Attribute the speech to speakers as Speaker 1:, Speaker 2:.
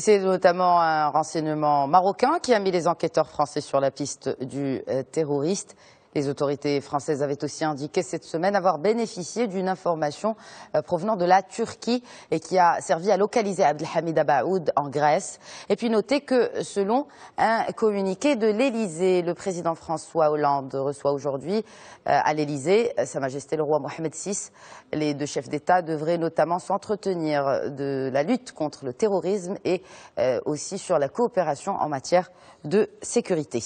Speaker 1: c'est notamment un renseignement marocain qui a mis les enquêteurs français sur la piste du euh, terroriste. Les autorités françaises avaient aussi indiqué cette semaine avoir bénéficié d'une information euh, provenant de la Turquie et qui a servi à localiser Abdelhamid Abaoud en Grèce. Et puis noter que selon un communiqué de l'Élysée, le président François Hollande reçoit aujourd'hui euh, à l'Élysée euh, Sa Majesté le roi Mohamed VI. Les deux chefs d'État devraient notamment s'entretenir de la lutte contre le terrorisme et aussi sur la coopération en matière de sécurité.